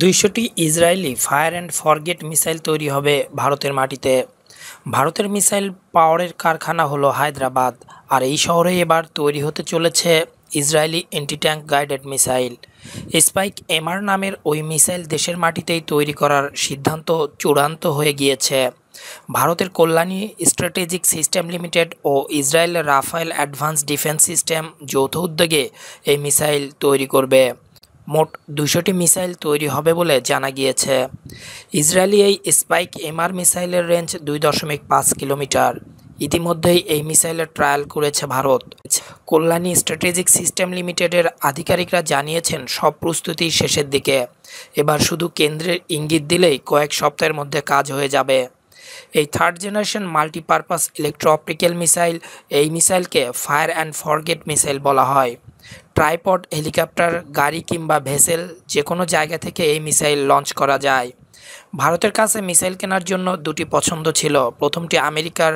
দুইশোটি Israeli fire and forget missile তৈরি হবে ভারতের মাটিতে ভারতের মিসাইল পাওয়ারের কারখানা হলো হায়দ্রাবাদ আর এই শহরে এবার তৈরি হতে চলেছে Israeli anti tank guided missile Spike MR নামের ওই মিসাইল দেশের মাটিতেই তৈরি করার সিদ্ধান্ত চূড়ান্ত হয়ে গিয়েছে ভারতের কল্যাণী স্ট্র্যাটেজিক সিস্টেম লিমিটেড ও Israel Rafael advance defence system যৌথ উদ্যোগে এই মিসাইল তৈরি করবে মোট দুশোটি মিসাইল তৈরি হবে বলে জানা গিয়েছে ইসরায়েলি এই স্পাইক এমআর মিসাইলের রেঞ্জ দুই দশমিক পাঁচ কিলোমিটার ইতিমধ্যেই এই মিসাইলের ট্রায়াল করেছে ভারত কল্যাণী স্ট্র্যাটেজিক সিস্টেম লিমিটেডের আধিকারিকরা জানিয়েছেন সব প্রস্তুতি শেষের দিকে এবার শুধু কেন্দ্রের ইঙ্গিত দিলেই কয়েক সপ্তাহের মধ্যে কাজ হয়ে যাবে এই third generation multipurpose electro optical missile এই মিসাইলকে ফায়ার অ্যান্ড ফরগেট মিসাইল বলা হয় ট্রাইপড হেলিকপ্টার গাড়ি কিংবা ভেসেল যে কোনো জায়গা থেকে এই মিসাইল লঞ্চ করা যায় ভারতের কাছে মিসাইল কেনার জন্য দুটি পছন্দ ছিল প্রথমটি আমেরিকার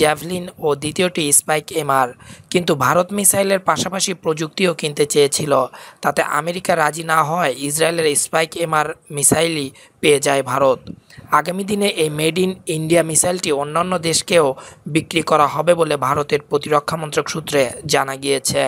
জ্যাভলিন ও দ্বিতীয়টি স্পাইক এমআর কিন্তু ভারত মিসাইলের পাশাপাশি প্রযুক্তিও কিনতে চেয়েছিল তাতে আমেরিকা রাজি না হয় ইসরায়েলের স্পাইক এমআর মিসাইলই পেয়ে যায় ভারত আগামী দিনে এই মেড ইন ইন্ডিয়া মিসাইলটি অন্যান্য দেশকেও বিক্রি করা হবে বলে ভারতের প্রতিরক্ষা মন্ত্রক সূত্রে জানা গিয়েছে